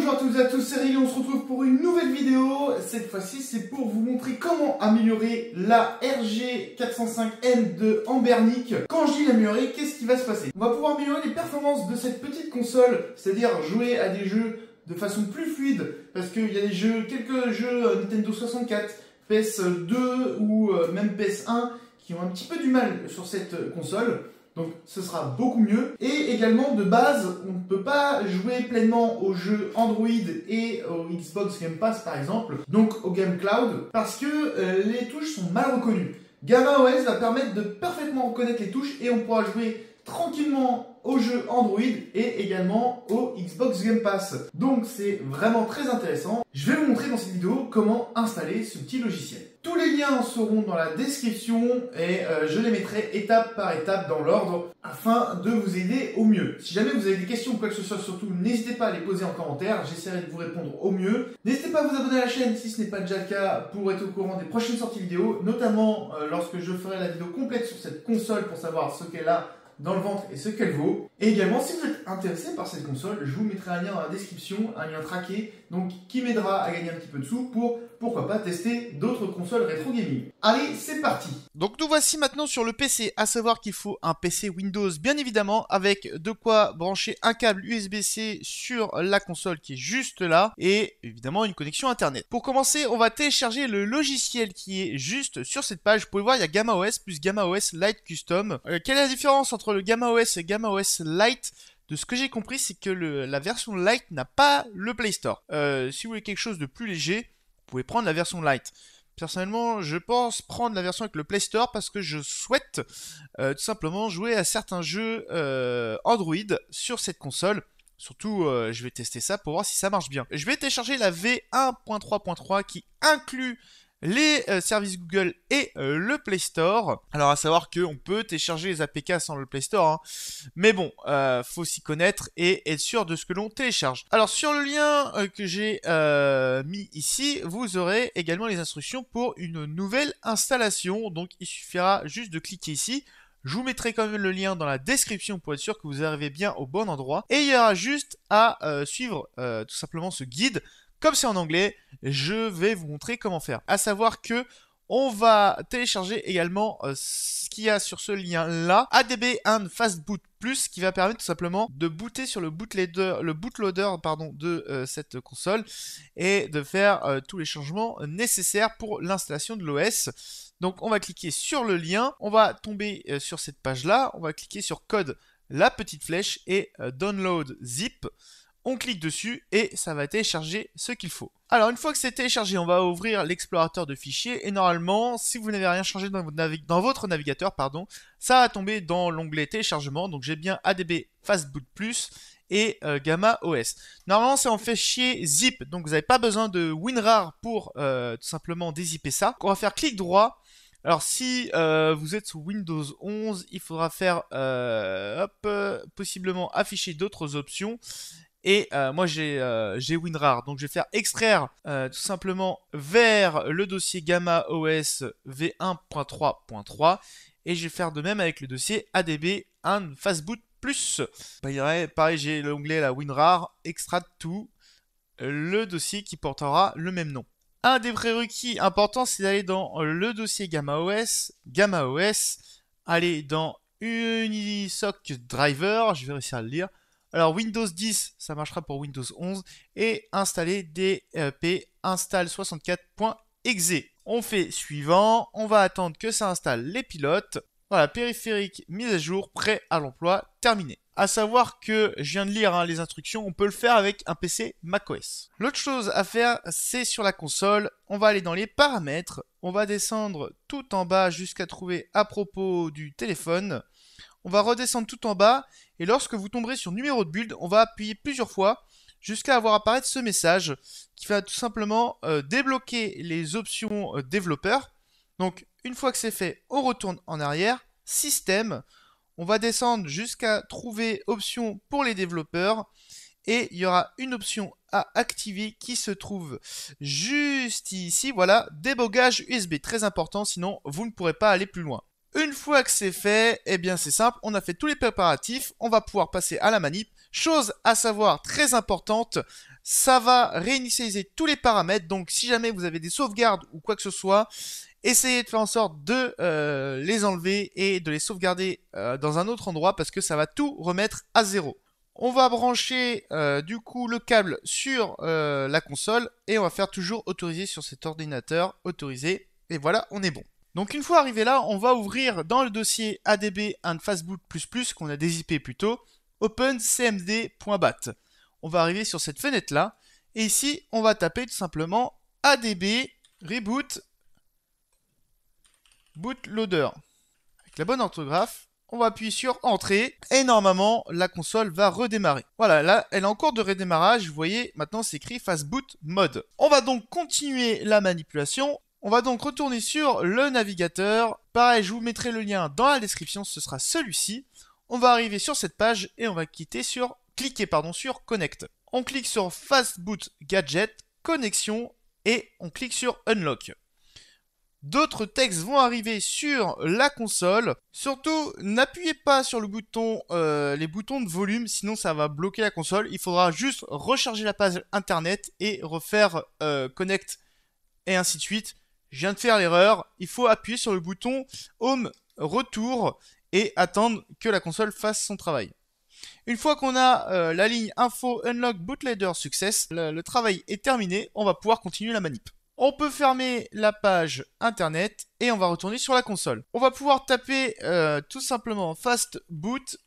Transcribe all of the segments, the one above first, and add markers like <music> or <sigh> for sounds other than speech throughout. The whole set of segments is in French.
bonjour à tous et à tous, c'est Ray, on se retrouve pour une nouvelle vidéo. Cette fois-ci, c'est pour vous montrer comment améliorer la RG405N de Ambernic. Quand je dis améliorer, qu'est-ce qui va se passer On va pouvoir améliorer les performances de cette petite console, c'est-à-dire jouer à des jeux de façon plus fluide, parce qu'il y a des jeux, quelques jeux euh, Nintendo 64, PS2 ou euh, même PS1 qui ont un petit peu du mal sur cette euh, console. Donc ce sera beaucoup mieux. Et également de base, on ne peut pas jouer pleinement aux jeux Android et au Xbox Game Pass par exemple, donc au Game Cloud, parce que euh, les touches sont mal reconnues. Gamma OS va permettre de parfaitement reconnaître les touches et on pourra jouer tranquillement aux jeux Android et également au Xbox Game Pass. Donc c'est vraiment très intéressant. Je vais vous montrer dans cette vidéo comment installer ce petit logiciel. Tous les liens seront dans la description et euh, je les mettrai étape par étape dans l'ordre afin de vous aider au mieux. Si jamais vous avez des questions ou quoi que ce soit, surtout n'hésitez pas à les poser en commentaire, j'essaierai de vous répondre au mieux. N'hésitez pas à vous abonner à la chaîne si ce n'est pas déjà le cas pour être au courant des prochaines sorties vidéo, notamment euh, lorsque je ferai la vidéo complète sur cette console pour savoir ce qu'elle a dans le ventre et ce qu'elle vaut. Et également, si vous êtes intéressé par cette console, je vous mettrai un lien dans la description, un lien traqué donc qui m'aidera à gagner un petit peu de sous pour, pourquoi pas, tester d'autres consoles rétro gaming. Allez, c'est parti Donc nous voici maintenant sur le PC, à savoir qu'il faut un PC Windows, bien évidemment, avec de quoi brancher un câble USB-C sur la console qui est juste là, et évidemment une connexion Internet. Pour commencer, on va télécharger le logiciel qui est juste sur cette page. Vous pouvez voir, il y a GammaOS plus OS Lite Custom. Euh, quelle est la différence entre le OS et OS Lite de ce que j'ai compris, c'est que la version light n'a pas le Play Store. Euh, si vous voulez quelque chose de plus léger, vous pouvez prendre la version light. Personnellement, je pense prendre la version avec le Play Store parce que je souhaite euh, tout simplement jouer à certains jeux euh, Android sur cette console. Surtout, je vais tester ça pour voir si ça marche bien. Je vais télécharger la V1.3.3 qui inclut les euh, services Google et euh, le Play Store. Alors à savoir qu'on peut télécharger les APK sans le Play Store, hein. mais bon, euh, faut s'y connaître et être sûr de ce que l'on télécharge. Alors sur le lien que j'ai mis ici, vous aurez également les instructions pour une nouvelle installation. Donc il suffira juste de cliquer ici. Je vous mettrai quand même le lien dans la description pour être sûr que vous arrivez bien au bon endroit. Et il y aura juste à suivre tout simplement ce guide comme c'est en anglais, je vais vous montrer comment faire. À savoir que on va télécharger également euh, ce qu'il y a sur ce lien-là, ADB and Fastboot Plus, qui va permettre tout simplement de booter sur le bootloader, le bootloader pardon, de euh, cette console et de faire euh, tous les changements nécessaires pour l'installation de l'OS. Donc on va cliquer sur le lien, on va tomber sur cette page-là, on va cliquer sur code la petite flèche et download zip on clique dessus et ça va télécharger ce qu'il faut. Alors une fois que c'est téléchargé, on va ouvrir l'explorateur de fichiers et normalement, si vous n'avez rien changé dans votre, navigateur, pardon, ça va tomber dans l'onglet téléchargement. Donc j'ai bien ADB Fastboot Plus et euh, Gamma OS. Normalement, c'est en fichier zip, donc vous n'avez pas besoin de WinRAR pour euh, tout simplement dézipper ça. on va faire clic droit. Alors si euh, vous êtes sous Windows 11, il faudra faire hop, possiblement afficher d'autres options et euh, moi euh, j'ai WinRAR, donc je vais faire extraire euh, tout simplement vers le dossier Gamma OS V1.3.3 et je vais faire de même avec le dossier ADB and Fastboot Plus. Pareil, j'ai l'onglet la WinRAR, extraire tout, le dossier qui portera le même nom. Un des prérequis important c'est d'aller dans le dossier Gamma OS, Gamma OS, aller dans Unisoc Driver, je vais réussir à le lire, alors Windows 10, ça marchera pour Windows 11 et installer dp install 64.exe. On fait suivant, on va attendre que ça installe les pilotes. Voilà, périphérique mise à jour, prêt à l'emploi, terminé. À savoir que je viens de lire hein, les instructions, on peut le faire avec un PC macOS. L'autre chose à faire, c'est sur la console, on va aller dans les paramètres, on va descendre tout en bas jusqu'à trouver à propos du téléphone on va redescendre tout en bas, et lorsque vous tomberez sur numéro de build, on va appuyer plusieurs fois jusqu'à avoir apparaître ce message qui va tout simplement euh, débloquer les options euh, développeurs. Donc une fois que c'est fait, on retourne en arrière, système, on va descendre jusqu'à trouver options pour les développeurs et il y aura une option à activer qui se trouve juste ici, voilà, débogage USB, très important, sinon vous ne pourrez pas aller plus loin. Une fois que c'est fait, eh bien c'est simple, on a fait tous les préparatifs, on va pouvoir passer à la manip. Chose à savoir très importante, ça va réinitialiser tous les paramètres, donc si jamais vous avez des sauvegardes ou quoi que ce soit, essayez de faire en sorte de euh, les enlever et de les sauvegarder euh, dans un autre endroit parce que ça va tout remettre à zéro. On va brancher euh, du coup le câble sur la console et on va faire toujours autoriser sur cet ordinateur, autoriser, et voilà, on est bon. Donc une fois arrivé là, on va ouvrir dans le dossier ADB and Fastboot++ qu'on a dézippé plus tôt, opencmd.bat. On va arriver sur cette fenêtre là, et ici on va taper tout simplement ADB reboot bootloader. Avec la bonne orthographe, on va appuyer sur entrée, et normalement la console va redémarrer. Voilà, là elle est en cours de redémarrage, vous voyez maintenant c'est écrit fastboot mode. On va donc continuer la manipulation on va donc retourner sur le navigateur. Pareil, je vous mettrai le lien dans la description, ce sera celui-ci. On va arriver sur cette page et on va quitter sur cliquer pardon sur connect. On clique sur Fastboot Gadget, connexion et on clique sur Unlock. D'autres textes vont arriver sur la console. Surtout, n'appuyez pas sur euh, les boutons de volume, sinon ça va bloquer la console. Il faudra juste recharger la page internet et refaire euh, connect et ainsi de suite je viens de faire l'erreur, il faut appuyer sur le bouton Home Retour et attendre que la console fasse son travail. Une fois qu'on a euh, la ligne info unlock bootloader success, le, travail est terminé, on va pouvoir continuer la manip. On peut fermer la page internet et on va retourner sur la console. On va pouvoir taper euh, tout simplement fast boot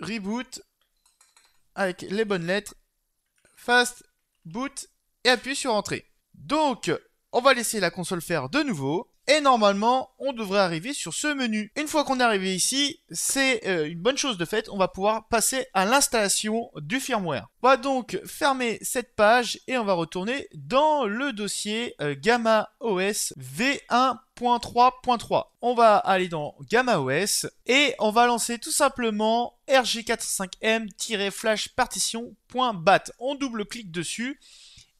reboot avec les bonnes lettres fast boot et appuyer sur entrée. Donc on va laisser la console faire de nouveau. Et normalement, on devrait arriver sur ce menu. Une fois qu'on est arrivé ici, c'est euh, une bonne chose de fait, on va pouvoir passer à l'installation du firmware. On va donc fermer cette page et on va retourner dans le dossier euh, Gamma OS V1.3.3. On va aller dans Gamma OS et on va lancer tout simplement rg45m-flashpartition.bat. On double-clique dessus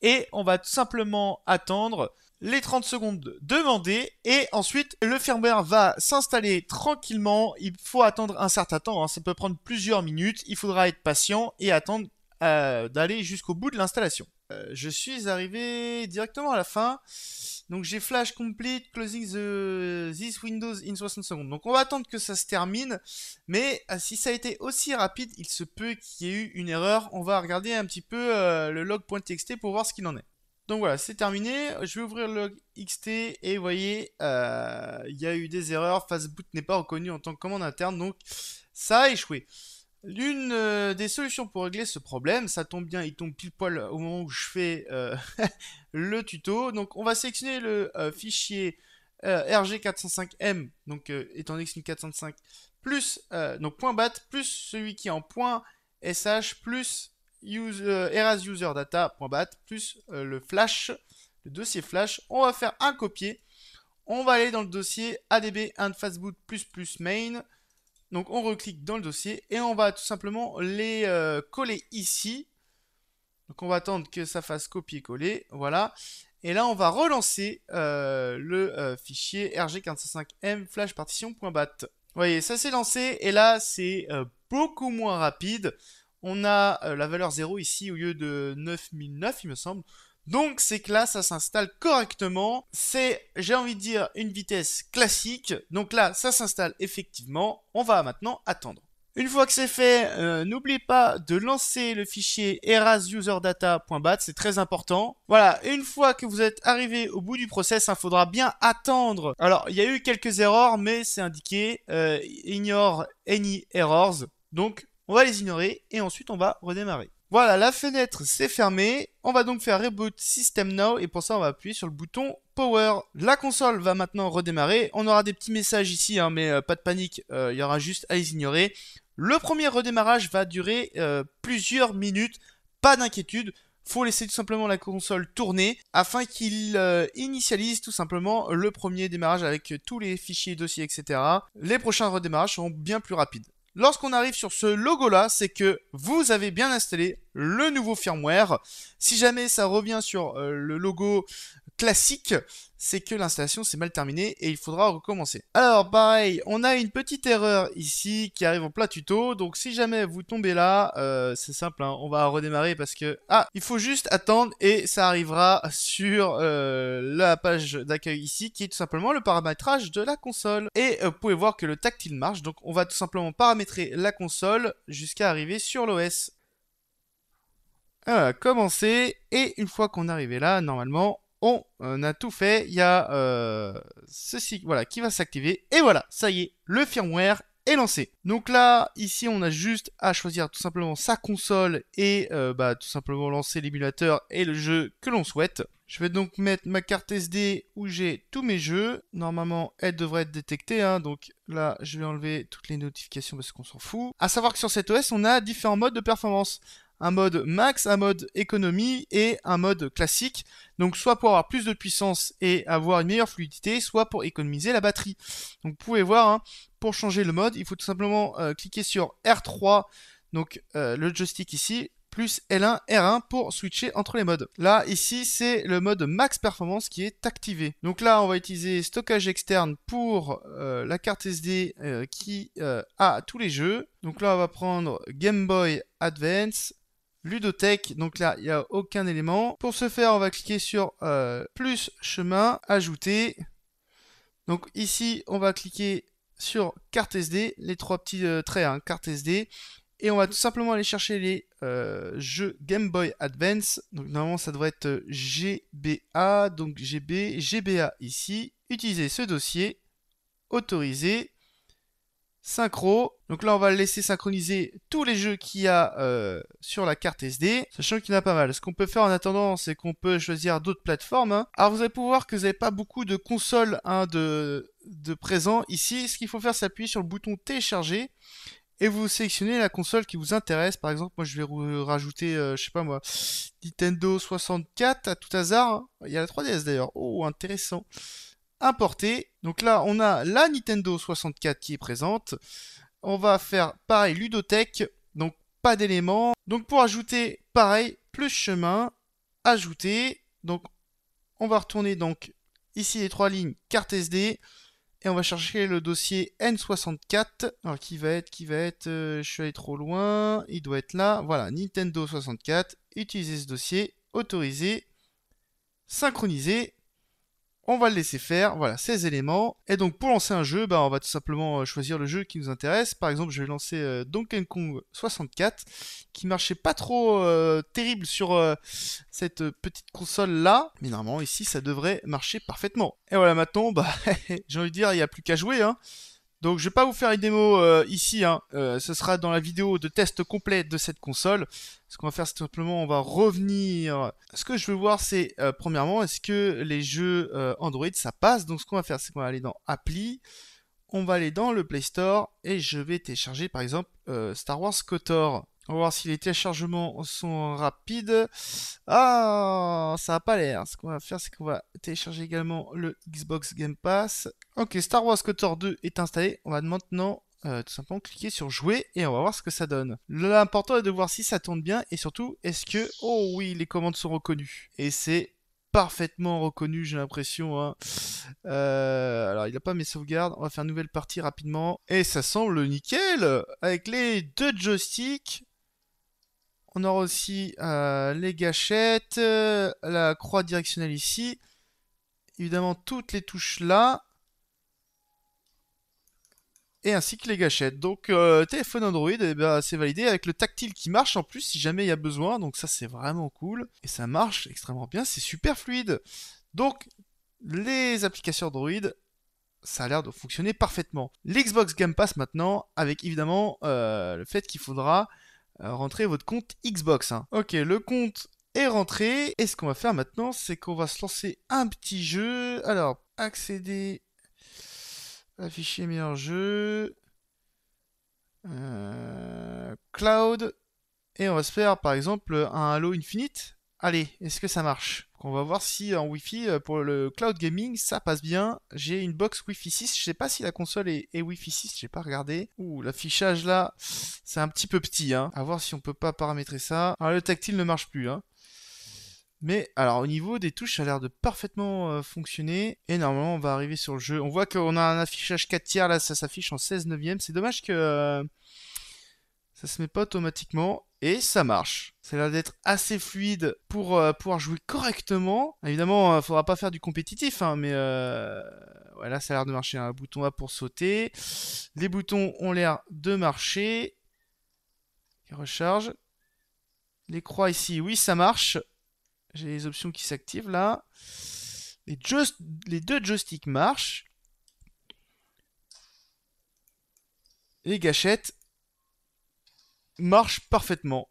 et on va tout simplement attendre les 30 secondes demandées et ensuite le firmware va s'installer tranquillement. Il faut attendre un certain temps, hein. ça peut prendre plusieurs minutes, il faudra être patient et attendre euh, d'aller jusqu'au bout de l'installation. Euh, je suis arrivé directement à la fin. Donc j'ai flash complete closing the, this Windows in 60 secondes. Donc on va attendre que ça se termine. Mais euh, si ça a été aussi rapide, il se peut qu'il y ait eu une erreur. On va regarder un petit peu log le log.txt pour voir ce qu'il en est. Donc voilà, c'est terminé. Je vais ouvrir le XT et vous voyez, euh, il y a eu des erreurs. Fastboot n'est pas reconnu en tant que commande interne, donc ça a échoué. L'une euh, des solutions pour régler ce problème, ça tombe bien, il tombe pile poil au moment où je fais euh, <laughs> le tuto. Donc on va sélectionner le fichier RG405M, donc étant x 405, plus, donc point .bat, plus celui qui est en point .sh, plus euh, user, plus euh, le flash, le dossier flash. On va faire un copier. On va aller dans le dossier adb fastboot plus plus main. Donc on reclique dans le dossier et on va tout simplement les euh, coller ici. Donc on va attendre que ça fasse copier-coller. Voilà. Et là, on va relancer le fichier rg 45 m flash partition.bat. Vous voyez, ça s'est lancé et là, c'est beaucoup moins rapide. On a euh, la valeur 0 ici au lieu de 9009, il me semble. Donc c'est que là, ça s'installe correctement. C'est, j'ai envie de dire, une vitesse classique. Donc là, ça s'installe effectivement. On va maintenant attendre. Une fois que c'est fait, euh, n'oubliez pas de lancer le fichier erasUserData.bat, c'est très important. Voilà, une fois que vous êtes arrivé au bout du process, il hein, faudra bien attendre. Alors, il y a eu quelques erreurs, mais c'est indiqué, euh, ignore any errors. Donc, on va les ignorer et ensuite on va redémarrer. Voilà, la fenêtre s'est fermée. On va donc faire Reboot System Now et pour ça on va appuyer sur le bouton Power. La console va maintenant redémarrer. On aura des petits messages ici, hein, mais euh, pas de panique, euh, il y aura juste à les ignorer. Le premier redémarrage va durer euh, plusieurs minutes, pas d'inquiétude. Faut laisser tout simplement la console tourner afin qu'il initialise tout simplement le premier démarrage avec tous les fichiers, dossiers, etc. Les prochains redémarrages seront bien plus rapides. Lorsqu'on arrive sur ce logo-là, c'est que vous avez bien installé le nouveau firmware. Si jamais ça revient sur euh, le logo classique, c'est que l'installation s'est mal terminée et il faudra recommencer. Alors pareil, on a une petite erreur ici qui arrive en plat tuto, donc si jamais vous tombez là, euh, c'est simple, hein, on va redémarrer parce que... Ah, il faut juste attendre et ça arrivera sur euh, la page d'accueil ici qui est tout simplement le paramétrage de la console. Et euh, vous pouvez voir que le tactile marche, donc on va tout simplement paramétrer la console jusqu'à arriver sur l'OS. Voilà, commencer, et une fois qu'on est arrivé là, normalement, on a tout fait. Il y a euh, ceci voilà, qui va s'activer. Et voilà, ça y est, le firmware est lancé. Donc là, ici, on a juste à choisir tout simplement sa console et euh, bah, tout simplement lancer l'émulateur et le jeu que l'on souhaite. Je vais donc mettre ma carte SD où j'ai tous mes jeux. Normalement, elle devrait être détectée. Hein. donc là, je vais enlever toutes les notifications parce qu'on s'en fout. À savoir que sur cet OS, on a différents modes de performance un mode max, un mode économie et un mode classique. Donc soit pour avoir plus de puissance et avoir une meilleure fluidité, soit pour économiser la batterie. Donc vous pouvez voir, hein, pour changer le mode, il faut tout simplement euh, cliquer sur R3, donc euh, le joystick ici, plus L1, R1 pour switcher entre les modes. Là, ici, c'est le mode max performance qui est activé. Donc là, on va utiliser stockage externe pour euh, la carte SD qui a tous les jeux. Donc là, on va prendre Game Boy Advance, ludothèque. Donc là, il n'y a aucun élément. Pour ce faire, on va cliquer sur euh, plus chemin, ajouter. Donc ici, on va cliquer sur carte SD, les trois petits euh, traits, hein, carte SD. Et on va tout simplement aller chercher les euh, jeux Game Boy Advance. Donc normalement, ça devrait être GBA, donc GB, GBA ici. Utiliser ce dossier, autoriser synchro. Donc là, on va laisser synchroniser tous les jeux qu'il y a euh, sur la carte SD, sachant qu'il y en a pas mal. Ce qu'on peut faire en attendant, c'est qu'on peut choisir d'autres plateformes. Hein. Alors vous allez pouvoir voir que vous n'avez pas beaucoup de consoles hein, de, de présent ici. Ce qu'il faut faire, c'est appuyer sur le bouton télécharger et vous sélectionnez la console qui vous intéresse. Par exemple, moi je vais rajouter, euh, je sais pas moi, Nintendo 64 à tout hasard. Il y a la 3DS d'ailleurs. Oh, intéressant importer. Donc là, on a la Nintendo 64 qui est présente. On va faire pareil, ludothèque, donc pas d'éléments. Donc pour ajouter, pareil, plus chemin, ajouter. Donc on va retourner donc ici les trois lignes, carte SD. Et on va chercher le dossier N64. Alors qui va être, qui va être, euh, je suis allé trop loin, il doit être là. Voilà, Nintendo 64, utiliser ce dossier, autoriser, synchroniser. On va le laisser faire, voilà, ces éléments. Et donc pour lancer un jeu, bah, on va tout simplement euh, choisir le jeu qui nous intéresse. Par exemple, je vais lancer euh, Donkey Kong 64, qui marchait pas trop euh, terrible sur cette petite console-là. Mais normalement, ici, ça devrait marcher parfaitement. Et voilà, maintenant, bah, <laughs> j'ai envie de dire, il n'y a plus qu'à jouer. Hein. Donc je vais pas vous faire une démo euh, ici, hein. euh, ce sera dans la vidéo de test complet de cette console. Ce qu'on va faire c'est simplement, on va revenir. Ce que je veux voir c'est, euh, premièrement, est-ce que les jeux Android ça passe Donc ce qu'on va faire c'est qu'on va aller dans Appli, on va aller dans le Play Store et je vais télécharger par exemple Star Wars KOTOR. On va voir si les téléchargements sont rapides. Ah, ça n'a pas l'air. Ce qu'on va faire, c'est qu'on va télécharger également le Xbox Game Pass. Ok, Star Wars Cotor 2 est installé. On va maintenant euh, tout simplement cliquer sur jouer et on va voir ce que ça donne. L'important est de voir si ça tourne bien et surtout, est-ce que... Oh oui, les commandes sont reconnues. Et c'est parfaitement reconnu, j'ai l'impression. Hein. Euh, alors, il n'a pas mes sauvegardes. On va faire une nouvelle partie rapidement. Et ça semble nickel Avec les deux joysticks, on aura aussi euh, les gâchettes, euh, la croix directionnelle ici. Évidemment, toutes les touches là. Et ainsi que les gâchettes. Donc, euh, téléphone Android, eh ben, c'est validé avec le tactile qui marche en plus si jamais il y a besoin. Donc ça, c'est vraiment cool. Et ça marche extrêmement bien, c'est super fluide. Donc, les applications Android, ça a l'air de fonctionner parfaitement. L'Xbox Game Pass maintenant, avec évidemment le fait qu'il faudra euh, rentrer votre compte Xbox. Hein. Ok, le compte est rentré. Et ce qu'on va faire maintenant, c'est qu'on va se lancer un petit jeu. Alors, accéder afficher meilleur jeu. Euh, cloud. Et on va se faire par exemple un Halo Infinite. Allez, est-ce que ça marche On va voir si en Wi-Fi, euh, pour le cloud gaming, ça passe bien. J'ai une box Wi-Fi 6. Je sais pas si la console est, Wi-Fi 6, j'ai pas regardé. Ouh, l'affichage là, c'est un petit peu petit. Hein. À voir si on peut pas paramétrer ça. Alors, ah, le tactile ne marche plus. Hein. Mais alors au niveau des touches, ça a l'air de parfaitement euh, fonctionner. Et normalement, on va arriver sur le jeu. On voit qu'on a un affichage 4 tiers, là, ça s'affiche en 16 neuvième. C'est dommage que... Euh, ça se met pas automatiquement et ça marche. Ça a l'air d'être assez fluide pour euh, pouvoir jouer correctement. Évidemment, il euh, ne faudra pas faire du compétitif, hein, mais voilà, euh, ça a l'air de marcher. Un bouton A pour sauter. Les boutons ont l'air de marcher. Il recharge. Les croix ici, oui, ça marche. J'ai les options qui s'activent là. Les, les deux joysticks marchent. Les gâchettes marche parfaitement.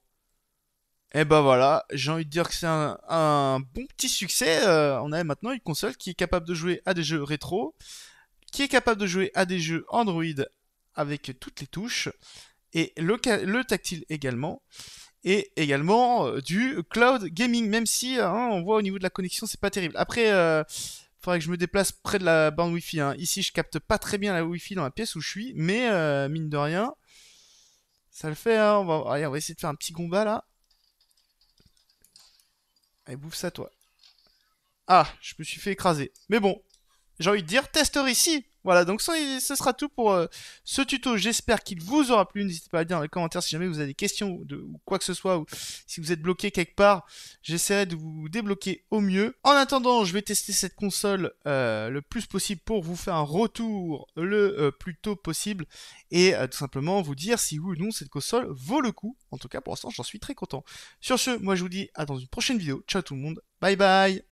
Et eh ben voilà, j'ai envie de dire que c'est un, bon petit succès. Euh, on a maintenant une console qui est capable de jouer à des jeux rétro, qui est capable de jouer à des jeux Android avec toutes les touches, et le, tactile également, et également euh, du cloud gaming, même si hein, on voit au niveau de la connexion c'est pas terrible. Après, il euh, faudrait que je me déplace près de la bande Wi-Fi. Hein. Ici, je capte pas très bien la Wi-Fi dans la pièce où je suis, mais mine de rien, ça le fait, hein. On va... essayer de faire un petit combat, là. Allez, bouffe ça, toi. Ah, je me suis fait écraser. Mais bon, j'ai envie de dire, testeur ici voilà, donc ça ce sera tout pour euh, ce tuto. J'espère qu'il vous aura plu. N'hésitez pas à le dire dans les commentaires si jamais vous avez des questions ou, quoi que ce soit, ou si vous êtes bloqué quelque part, j'essaierai de vous débloquer au mieux. En attendant, je vais tester cette console euh, le plus possible pour vous faire un retour le euh, plus tôt possible et tout simplement vous dire si oui ou non cette console vaut le coup. En tout cas, pour l'instant, j'en suis très content. Sur ce, moi je vous dis à dans une prochaine vidéo. Ciao tout le monde. Bye bye